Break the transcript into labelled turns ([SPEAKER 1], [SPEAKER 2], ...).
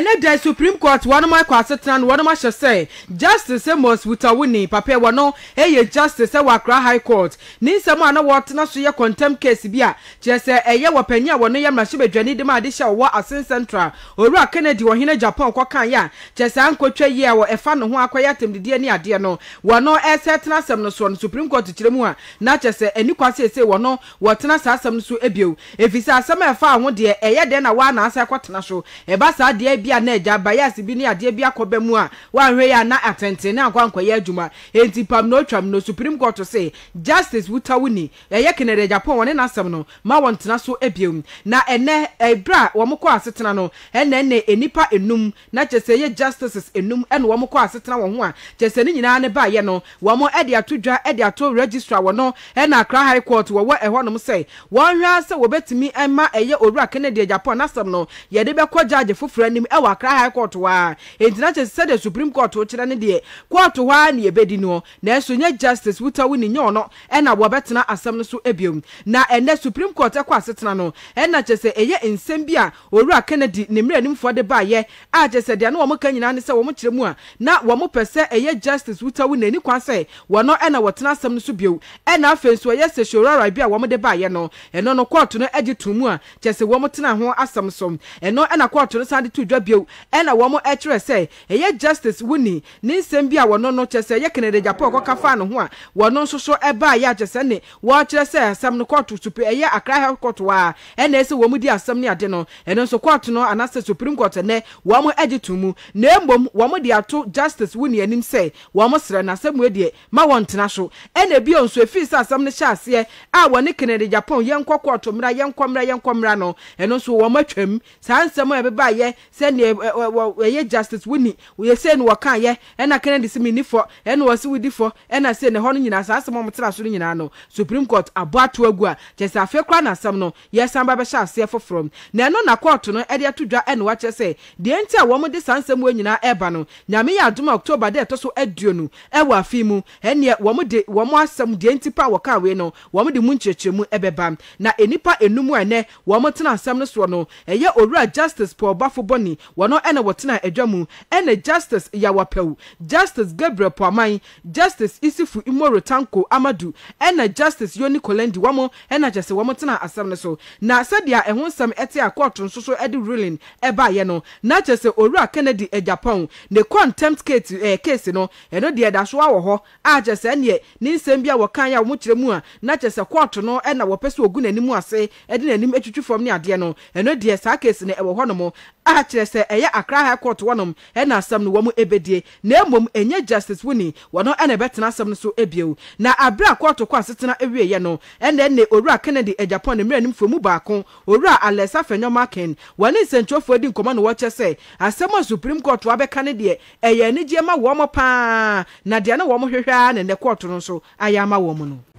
[SPEAKER 1] ɛnɛ dɛ supreme court wɔnom akɔ asetena no wɔnom ahyɛ sɛ justice amos wutawuni papa wɔ no ɛyɛ justice ɛwɔ akra high court ne nsɛm a na wɔtena so yɛ contem case bi a kyerɛ sɛ ɛyɛ wɔ panyin a wɔno yɛ mmarahyɛbadwani de ma ade hyɛ wɔwɔ asen central owura kennedy wɔhene japan kɔkan yɛ a kyerɛ sɛ ankotwa yie a ɛfa ne ho akɔyɛ atɛmdidiɛ ne adeɛ no wɔno ɛsɛ e tena asɛm no soɔ no supreme court kyerɛ mu a na kyerɛ sɛ e anikwa seesei wɔno wɔtena saa e asɛm no so ebio ɛfiri sɛ asɛm a ɛfa ho deɛ ɛyɛ deɛ na wɔanaasɛ ɛkɔtena so ɛba saa deɛ bi bi a na agya bias bi ne adeɛ bi akɔ bɛ mu a wɔahwɛ yɛ a na atɛntɛn na akɔ ankɔyɛ adwuma enti pam na otwam no supreme court sɛ justice wutawuni ɛyɛ kennedy japan wɔne n'asɛm no ma wɔn tena so ebiom na ɛnɛ ɛbrɛ a wɔn kɔ asetena no ɛnɛ ɛnɛ enipa enum na kyɛ sɛ ɛyɛ justices enum ɛna wɔn kɔ asetena wɔn ho a kyɛ sɛ ne nyinaa ne ba yɛ no wɔn ɛde ato dwa ɛde ato registrar wɔ no ɛna accra high court wɔwɔ ɛhɔnom sɛ wɔn hwɛ sɛ wɔbɛtumi ɛma ɛyɛ owura kennedy japan n'asɛm no yɛde bɛkɔ judge foforɔ anim ɛ a wakra high court hɔ a enti sɛ sɛdeɛ supreme court kyerɛ ne deɛ court hɔ a ne yɛbɛdi noɔ nanso nyɛ justice wuta wo ni nyɛ ɔno ɛna wɔbɛtena asɛm no so ebiom na ɛnɛ supreme court ɛkɔ asetena no ɛna kyerɛ sɛ ɛyɛ nsɛm bi a owura kennedy ne mmerɛ nimfoɔ de baayɛ a kyerɛ sɛ deɛ ne wɔn ka nyinaa ne sɛ wɔn kyerɛ mu a na wɔn pɛ sɛ ɛyɛ justice wuta wo n'ani kwan sɛ wɔn ɛna wɔtena asɛm no so bio ɛna afei nso ɛyɛ sɛ shorara bi a wɔn de baayɛ no ɛno no court no agye tum a kyerɛ sɛ wɔn tena ho asɛm so ɛno ɛna court no san de tu dwa bi bio ɛna wɔn kyerɛ sɛ ɛyɛ justice wuni ne nsɛm bi a wɔn no kyerɛ sɛ ɛyɛ kennedy japan ɔkɔka fa ne ho a wɔn nso so ɛbaa yɛ akyɛ ne wɔkyerɛ sɛ asɛm no kɔɔto supe ɛyɛ akra health court wa ɛna ɛsɛ wɔn di asɛm ne ade no ɛno nso kɔɔto no anaasɛ supreme court nɛ wɔn agye to mu na mbom wɔn de ato justice wuni anim sɛ wɔn srɛ na asɛm deɛ ma wɔn tena so ɛna bio nso efi sɛ asɛm no hyɛ aseɛ a wɔne kennedy japan yɛnkɔ kɔɔto mmra yɛnkɔ mmra yɛnkɔ mmra no ɛno nso wɔn atwam saa nsɛm a ɛbɛba deɛ ɛyɛ justice wini wɔyɛ sɛ ne wɔka yɛ ɛna kennedy sɛ mi nifɔ ɛna wɔsi widi fɔ ɛna sɛ ne hɔ no nyinaa saa asɛm a wɔn tena so no nyinaa no supreme court abɔ ato agu a kyɛ sɛ afei kora n'asɛm no yɛsan ba bɛhyɛ aseɛ foforɔ na ɛno na kɔɔto no ɛde ato dwa ɛna wakyɛ sɛ deɛ nti a wɔn de saa nsɛm wɔ nyinaa ɛba no nyame yɛ adum october de ɛtɔ so aduonu ɛwɔ afi mu ɛneɛ wɔn de wɔn asɛm deɛ nti pa wɔka awei no wɔn de mu nkyerɛkyerɛmu ɛbɛba na nipa enum a ɛnɛ wɔn tena asɛm no soɔ no ɛyɛ owura justice paul bafo bɔni wɔno ɛna wɔtena adwa mu ɛna justice yawapɛw justice gabriel poaman justice isifu imoro tanko amadu ɛna justice yoni kolendi wɔn ɛna kyɛ sɛ wɔn tena asɛm no so na sɛdeɛ ɛho nsɛm ɛte a kɔɔto nso so ɛde ruling ɛbaayɛ no na kyɛ sɛ owura kennedy ɛjapan ne contempt case ɛɛ eh, case no ɛno deɛ ɛda so awɔ hɔ a kyɛ sɛ ɛneɛ ne nsɛm bi a wɔkan yɛ a wɔn kyerɛ mu a na kyɛ sɛ kɔɔto no ɛna wɔpɛ sɛ ogu n'anim ase ɛde n'anim atwitwi fam ne adeɛ no ɛno deɛ saa case no ɛwɔ hɔnom a kyerɛ sɛ sɛ ɛyɛ akra high court wɔnom ɛna asɛm no wɔn ebedie na emom enye justice wuni wɔn ɛna ɛbɛtena asɛm no so ebiew na abira court kɔ asetena ewie yɛ no ɛna ɛna owura kennedy ɛjapan ne mmerɛ nim fɔmu baako owura alɛsa fɛnyɔma ken wɔn ne nsɛntwofoɔ di nkɔmɔ na wɔkyɛ sɛ asɛm a supreme court wabɛka ne deɛ ɛyɛ anigyeɛ ma wɔn paa na deɛ ne wɔn hwehwɛ a ne court no nso ayɛ ama wɔn no.